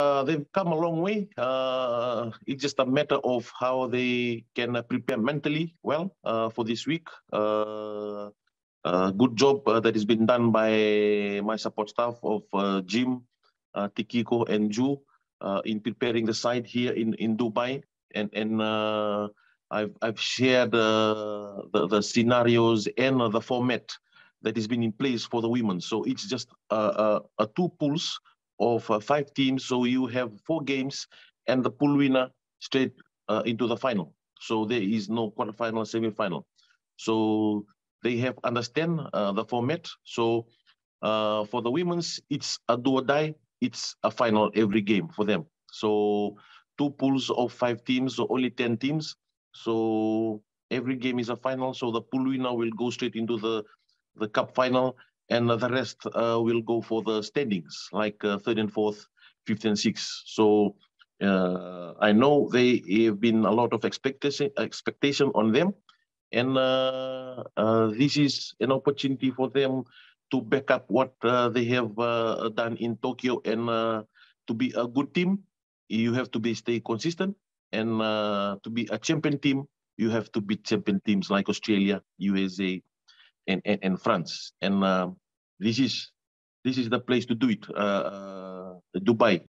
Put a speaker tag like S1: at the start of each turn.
S1: Uh, they've come a long way. Uh, it's just a matter of how they can uh, prepare mentally well uh, for this week. Uh, uh, good job that has been done by my support staff of Jim, Tikiko, and Ju in preparing the site here in, in Dubai. And, and I've, I've shared the, the scenarios and the format that has been in place for the women. So it's just a two pools of uh, five teams. So you have four games and the pool winner straight uh, into the final. So there is no quarterfinal, semifinal. So they have understand uh, the format. So uh, for the women's, it's a do or die. It's a final every game for them. So two pools of five teams, so only 10 teams. So every game is a final. So the pool winner will go straight into the, the cup final and the rest uh, will go for the standings, like uh, third and fourth, fifth and sixth. So uh, I know they have been a lot of expectation expectation on them, and this is an opportunity for them to back up what they have done in Tokyo and to be a good team, you have to be stay consistent. And uh, to be a champion team, you have to beat champion teams like Australia, USA, and and, and France. And uh, this is this is the place to do it. Uh, uh, Dubai.